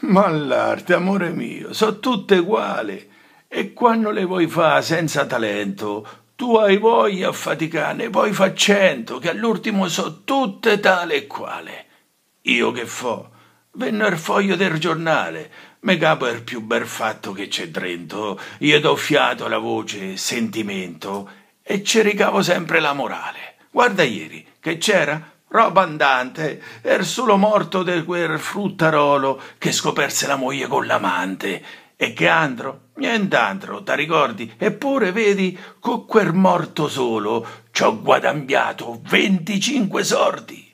Ma l'arte, amore mio, sono tutte uguali. E quando le vuoi fa senza talento, tu hai voglia a faticare, poi fa cento, che all'ultimo so tutte tale e quale. Io che fo? Venne il foglio del giornale, me capo il più bel fatto che c'è drento, io do fiato la voce, sentimento, e ci ricavo sempre la morale. Guarda ieri, che c'era? roba andante, er solo morto de quel fruttarolo che scoperse la moglie con l'amante. E che altro? Nient'altro, ti ricordi? Eppure, vedi, con quel morto solo ci ho guadagnato venticinque sordi.